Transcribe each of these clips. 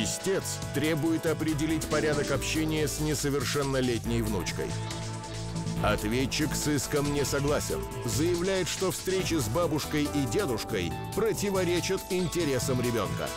Истец требует определить порядок общения с несовершеннолетней внучкой. Ответчик с иском не согласен. Заявляет, что встречи с бабушкой и дедушкой противоречат интересам ребенка.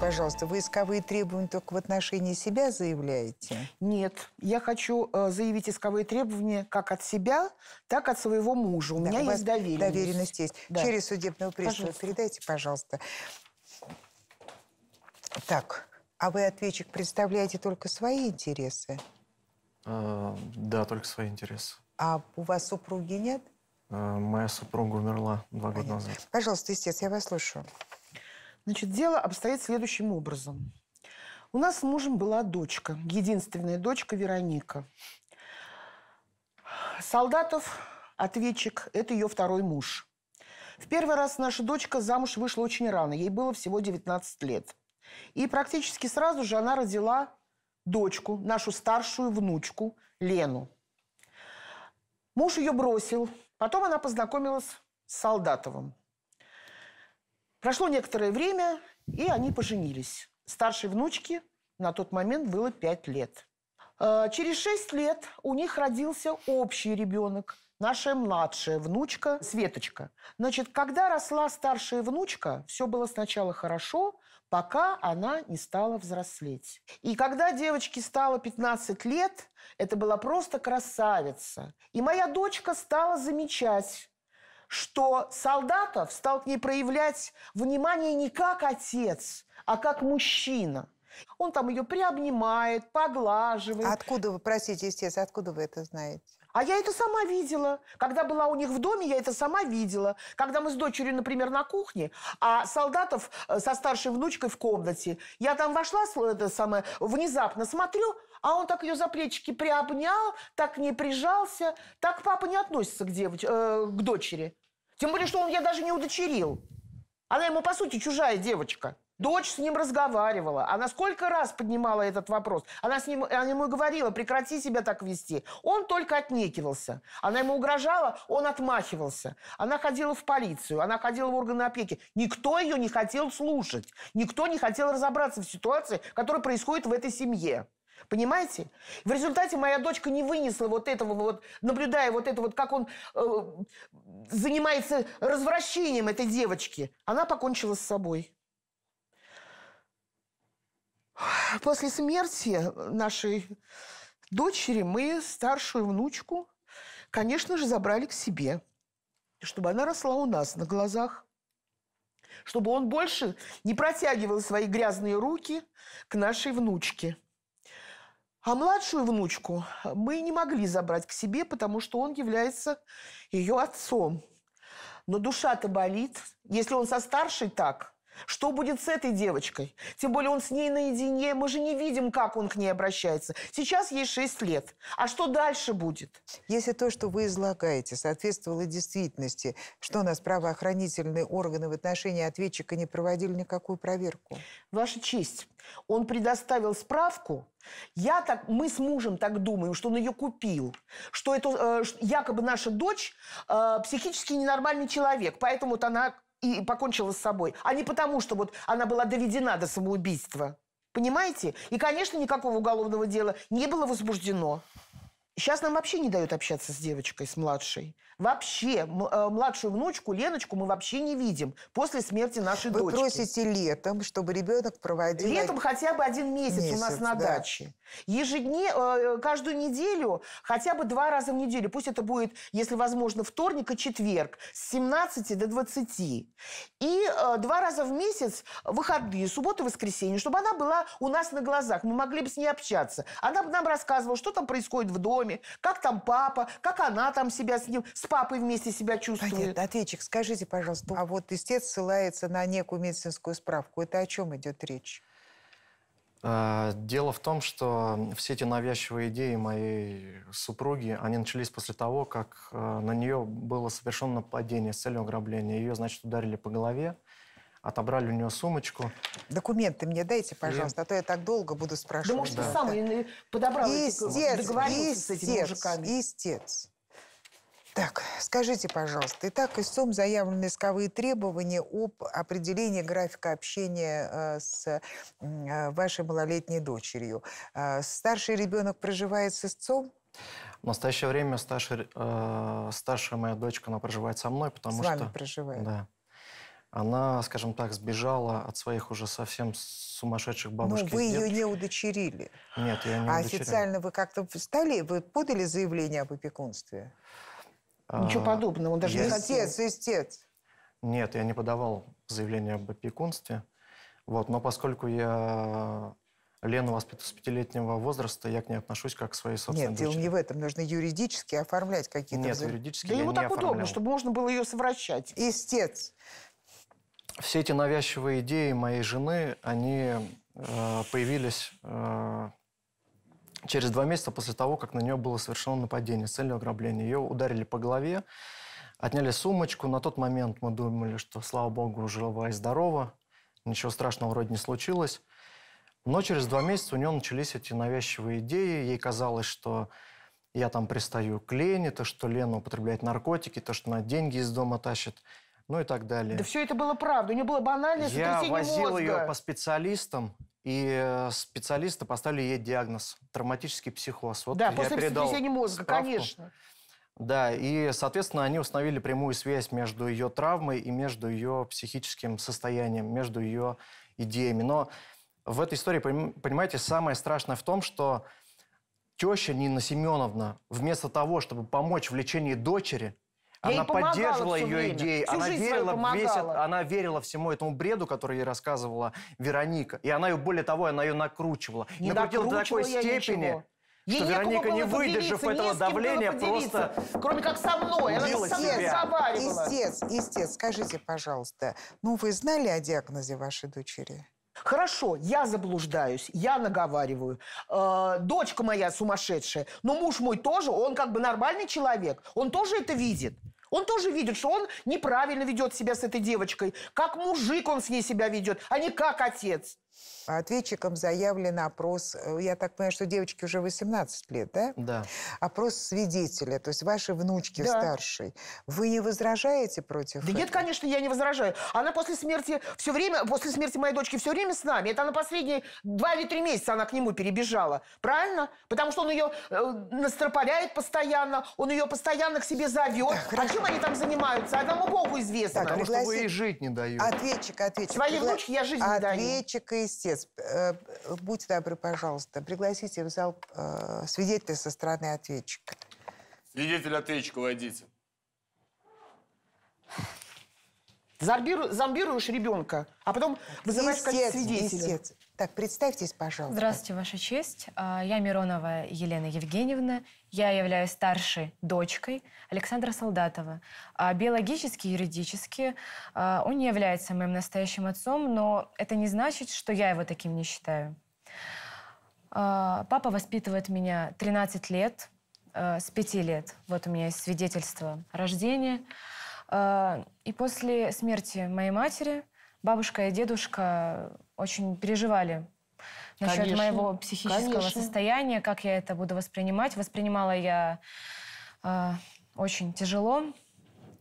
пожалуйста, вы исковые требования только в отношении себя заявляете? Нет, я хочу э, заявить исковые требования как от себя, так от своего мужа. У да, меня у есть доверенность. Доверенность есть. Да. Через судебного пристава передайте, пожалуйста. Так, а вы, ответчик, представляете только свои интересы? А, да, только свои интересы. А у вас супруги нет? Э, моя супруга умерла два Понятно. года назад. Пожалуйста, истец, я вас слушаю. Значит, дело обстоит следующим образом. У нас с мужем была дочка, единственная дочка Вероника. Солдатов, ответчик, это ее второй муж. В первый раз наша дочка замуж вышла очень рано, ей было всего 19 лет. И практически сразу же она родила дочку, нашу старшую внучку Лену. Муж ее бросил. Потом она познакомилась с Солдатовым. Прошло некоторое время, и они поженились. Старшей внучке на тот момент было 5 лет. Э, через 6 лет у них родился общий ребенок, наша младшая внучка Светочка. Значит, когда росла старшая внучка, все было сначала хорошо, пока она не стала взрослеть. И когда девочке стало 15 лет, это была просто красавица. И моя дочка стала замечать, что Солдатов стал к ней проявлять внимание не как отец, а как мужчина. Он там ее приобнимает, поглаживает. Откуда вы, простите, естественно, откуда вы это знаете? А я это сама видела. Когда была у них в доме, я это сама видела. Когда мы с дочерью, например, на кухне, а солдатов э, со старшей внучкой в комнате, я там вошла, это самое, внезапно смотрю, а он так ее за плечики приобнял, так не прижался. Так папа не относится к, девоч... э, к дочери. Тем более, что он ее даже не удочерил. Она ему, по сути, чужая девочка. Дочь с ним разговаривала. Она сколько раз поднимала этот вопрос. Она, с ним, она ему говорила, прекрати себя так вести. Он только отнекивался. Она ему угрожала, он отмахивался. Она ходила в полицию, она ходила в органы опеки. Никто ее не хотел слушать. Никто не хотел разобраться в ситуации, которая происходит в этой семье. Понимаете? В результате моя дочка не вынесла вот этого вот, наблюдая вот это вот, как он э, занимается развращением этой девочки. Она покончила с собой. После смерти нашей дочери мы старшую внучку, конечно же, забрали к себе, чтобы она росла у нас на глазах чтобы он больше не протягивал свои грязные руки к нашей внучке. А младшую внучку мы не могли забрать к себе, потому что он является ее отцом. Но душа-то болит. Если он со старшей так, что будет с этой девочкой? Тем более он с ней наедине. Мы же не видим, как он к ней обращается. Сейчас ей 6 лет. А что дальше будет? Если то, что вы излагаете, соответствовало действительности, что у нас правоохранительные органы в отношении ответчика не проводили никакую проверку? Ваша честь, он предоставил справку, я так, мы с мужем так думаем, что он ее купил, что это э, якобы наша дочь э, психически ненормальный человек, поэтому вот она и покончила с собой, а не потому, что вот она была доведена до самоубийства. Понимаете? И, конечно, никакого уголовного дела не было возбуждено. Сейчас нам вообще не дают общаться с девочкой, с младшей. Вообще, э, младшую внучку, Леночку, мы вообще не видим после смерти нашей Вы дочки. Вы просите летом, чтобы ребенок проводил... Летом хотя бы один месяц, месяц у нас на да. даче. ежедневно, э, каждую неделю, хотя бы два раза в неделю. Пусть это будет, если возможно, вторник и четверг с 17 до 20. И э, два раза в месяц выходные, субботу и воскресенье, чтобы она была у нас на глазах. Мы могли бы с ней общаться. Она бы нам рассказывала, что там происходит в доме, маме, как там папа, как она там себя с ним, с папой вместе себя чувствует. Понятно. Ответчик, скажите, пожалуйста, а вот истец ссылается на некую медицинскую справку. Это о чем идет речь? А, дело в том, что все эти навязчивые идеи моей супруги, они начались после того, как э, на нее было совершено нападение с целью ограбления. Ее, значит, ударили по голове отобрали у нее сумочку. Документы мне дайте, пожалуйста, и... а то я так долго буду спрашивать. Да, может, да. ты сам ее подобрал, истец, договорился истец, с этими мужиками. Истец. Так, скажите, пожалуйста, итак, истцом заявлены исковые требования об определении графика общения э, с э, вашей малолетней дочерью. Э, старший ребенок проживает с истцом? В настоящее время старший, э, старшая моя дочка, она проживает со мной, потому что... С вами проживает? Да она, скажем так, сбежала от своих уже совсем сумасшедших ну, бабушек. Ну, вы ее не удочерили. Нет, я не а А официально вы как-то встали вы подали заявление об опекунстве? А, Ничего подобного, он даже не Отец, истец. Нет, я не подавал заявление об опекунстве. Вот, но поскольку я Лену воспитываю с пятилетнего возраста, я к ней отношусь как к своей собственной Нет, дело не в этом. Нужно юридически оформлять какие-то... Нет, вза... юридически да я его не так оформлял. удобно, чтобы можно было ее совращать. Истец все эти навязчивые идеи моей жены, они э, появились э, через два месяца после того, как на нее было совершено нападение с целью ограбления. Ее ударили по голове, отняли сумочку. На тот момент мы думали, что, слава богу, жива и здорова, ничего страшного вроде не случилось. Но через два месяца у нее начались эти навязчивые идеи. Ей казалось, что я там пристаю к Лене, то, что Лена употребляет наркотики, то, что она деньги из дома тащит – ну и так далее. Да все это было правда, у нее было банальное Я возил ее по специалистам, и э, специалисты поставили ей диагноз – травматический психоз. Вот да, после сотрясения мозга, справку. конечно. Да, и, соответственно, они установили прямую связь между ее травмой и между ее психическим состоянием, между ее идеями. Но в этой истории, понимаете, самое страшное в том, что теща Нина Семеновна, вместо того, чтобы помочь в лечении дочери, я она поддерживала ее время. идеи, всю она верила, весь, она верила всему этому бреду, который ей рассказывала Вероника. И она ее, более того, она ее накручивала. Не накрутила до такой степени, ничего. Ей что Вероника, не выдержав этого давления, просто... Кроме как со мной, она со мной Истец, истец, скажите, пожалуйста, ну вы знали о диагнозе вашей дочери? Хорошо, я заблуждаюсь, я наговариваю. Э, дочка моя сумасшедшая, но муж мой тоже, он как бы нормальный человек, он тоже это видит. Он тоже видит, что он неправильно ведет себя с этой девочкой. Как мужик он с ней себя ведет, а не как отец. А Ответчикам заявлен опрос, э, я так понимаю, что девочке уже 18 лет, да? Да. Опрос свидетеля, то есть вашей внучки да. старшей. Вы не возражаете против Да этого? нет, конечно, я не возражаю. Она после смерти все время, после смерти моей дочки все время с нами. Это она последние два или три месяца она к нему перебежала. Правильно? Потому что он ее э, настропаляет постоянно, он ее постоянно к себе зовет. Так, а чем они там занимаются, одному а богу известно. Так, Потому что вы и жить не дают. Ответчик, ответчик. свои пригла... внучке я жить не даю. Ответчик и истец. Э, Будьте добры, пожалуйста, пригласите в зал э, свидетеля со стороны ответчика. Свидетель ответчика, водите. Зомбируешь ребенка, а потом вызываешь как свидетеля. Истец. Так, представьтесь, пожалуйста. Здравствуйте, Ваша честь. А, я Миронова Елена Евгеньевна. Я являюсь старшей дочкой Александра Солдатова. А, биологически, юридически а, он не является моим настоящим отцом, но это не значит, что я его таким не считаю. Папа воспитывает меня 13 лет, с 5 лет. Вот у меня есть свидетельство рождения. И после смерти моей матери бабушка и дедушка очень переживали насчет конечно, моего психического конечно. состояния, как я это буду воспринимать. Воспринимала я э, очень тяжело.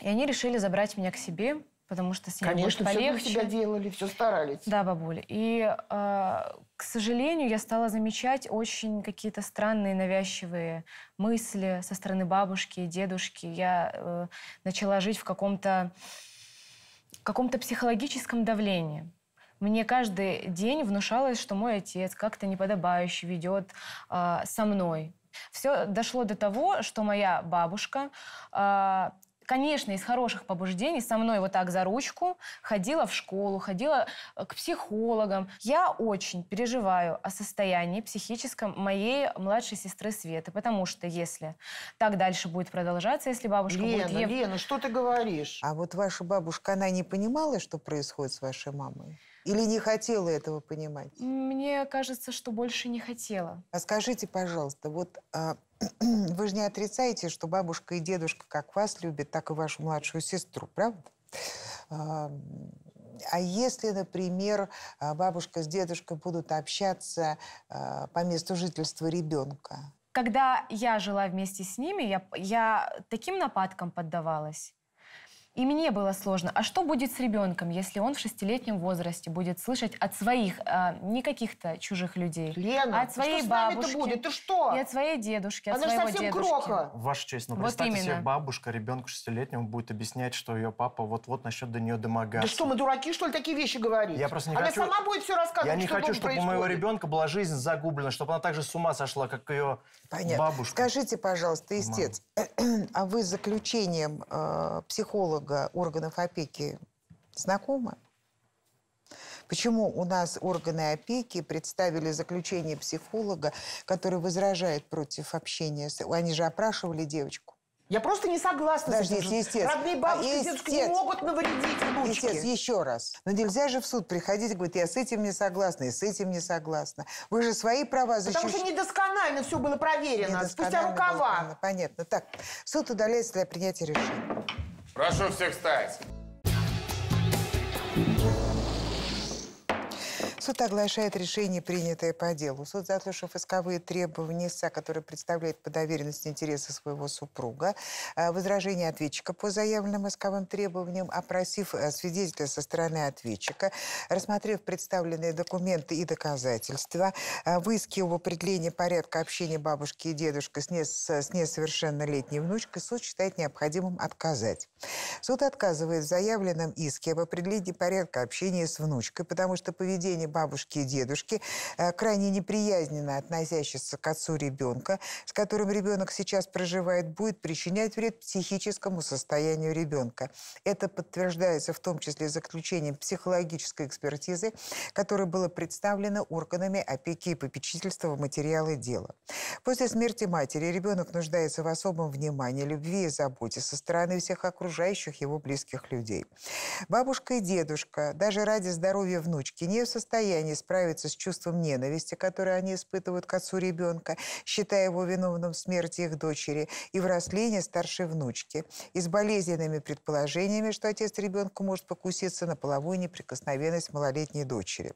И они решили забрать меня к себе, потому что с ними Конечно, будет полегче. Конечно, все для тебя делали, все старались. Да, бабуля. И, э, к сожалению, я стала замечать очень какие-то странные навязчивые мысли со стороны бабушки и дедушки. Я э, начала жить в каком-то... Э, каком-то психологическом давлении. Мне каждый день внушалось, что мой отец как-то неподобающе ведет э, а, со мной. Все дошло до того, что моя бабушка э, конечно, из хороших побуждений со мной вот так за ручку ходила в школу, ходила э, к психологам. Я очень переживаю о состоянии психическом моей младшей сестры Светы, потому что если так дальше будет продолжаться, если бабушка Лена, будет... Лена, Лена, что ты говоришь? А вот ваша бабушка, она не понимала, что происходит с вашей мамой? Или не хотела этого понимать? Мне кажется, что больше не хотела. А скажите, пожалуйста, вот а, вы же не отрицаете, что бабушка и дедушка как вас любят, так и вашу младшую сестру, правда? А, а если, например, а, бабушка с дедушкой будут общаться а, по месту жительства ребенка? Когда я жила вместе с ними, я, я таким нападкам поддавалась. И мне было сложно. А что будет с ребенком, если он в шестилетнем возрасте будет слышать от своих, а, не каких-то чужих людей, Лена, а от своей что бабушки? будет? Ты что? И от своей дедушки, Она от своего совсем дедушки. кроха. Ваша честь, ну вот представьте именно. себе, бабушка ребенку шестилетнему будет объяснять, что ее папа вот-вот насчет до нее домогаться. Да что, мы дураки, что ли, такие вещи говорить? Я просто не она хочу... сама будет все рассказывать, Я не что хочу, чтобы происходит. у моего ребенка была жизнь загублена, чтобы она так же с ума сошла, как ее Понятно. бабушка. Скажите, пожалуйста, истец, а вы заключением э, психолога много органов опеки знакомы. Почему у нас органы опеки представили заключение психолога, который возражает против общения? Они же опрашивали девочку. Я просто не согласна Подожди, с этим. Естественно. Родные а бабушки и дедушки могут навредить внучке. Естественно, еще раз. Но ну, нельзя же в суд приходить и говорить, я с этим не согласна, и с этим не согласна. Вы же свои права защищаете. Потому что недосконально все было проверено, спустя рукава. Было, понятно. Так, суд удаляется для принятия решения. Прошу всех встать. Суд оглашает решение, принятое по делу. Суд, заслушав исковые требования истца, который представляет по доверенности интересы своего супруга, э, возражение ответчика по заявленным исковым требованиям, опросив э, свидетеля со стороны ответчика, рассмотрев представленные документы и доказательства, э, выискивая определение порядка общения бабушки и дедушки с, нес, с несовершеннолетней внучкой, суд считает необходимым отказать. Суд отказывает в заявленном иске об определении порядка общения с внучкой, потому что поведение бабушки и дедушки, э, крайне неприязненно относящийся к отцу ребенка, с которым ребенок сейчас проживает, будет причинять вред психическому состоянию ребенка. Это подтверждается в том числе заключением психологической экспертизы, которая была представлена органами опеки и попечительства в материалы дела. После смерти матери ребенок нуждается в особом внимании, любви и заботе со стороны всех окружающих его близких людей. Бабушка и дедушка даже ради здоровья внучки не в состоянии состоянии справиться с чувством ненависти, которое они испытывают к отцу ребенка, считая его виновным в смерти их дочери и в взрослении старшей внучки, и с болезненными предположениями, что отец ребенка может покуситься на половую неприкосновенность малолетней дочери.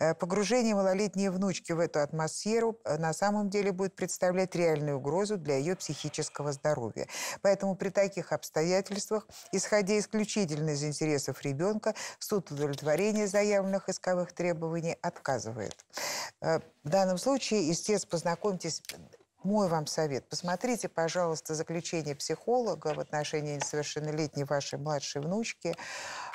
Э, погружение малолетней внучки в эту атмосферу э, на самом деле будет представлять реальную угрозу для ее психического здоровья. Поэтому при таких обстоятельствах, исходя исключительно из интересов ребенка, суд удовлетворения заявленных исковых требований требований отказывает. Э, в данном случае, истец познакомьтесь мой вам совет. Посмотрите, пожалуйста, заключение психолога в отношении несовершеннолетней вашей младшей внучки.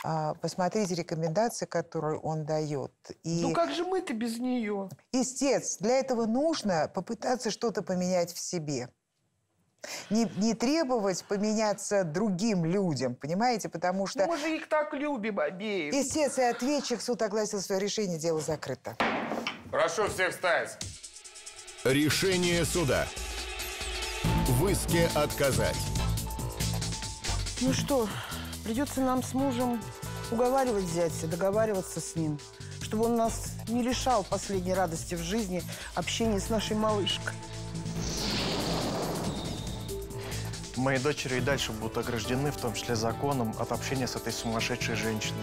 Э, посмотрите рекомендации, которые он дает. И... Ну как же мы-то без нее? Истец, для этого нужно попытаться что-то поменять в себе. Не, не требовать поменяться другим людям, понимаете, потому что... Ну, мы же их так любим обеих. Истец и ответчик суд огласил свое решение, дело закрыто. Прошу всех встать. Решение суда. В иске отказать. Ну что, придется нам с мужем уговаривать зятя, договариваться с ним, чтобы он нас не лишал последней радости в жизни общения с нашей малышкой. Мои дочери и дальше будут ограждены, в том числе законом, от общения с этой сумасшедшей женщиной.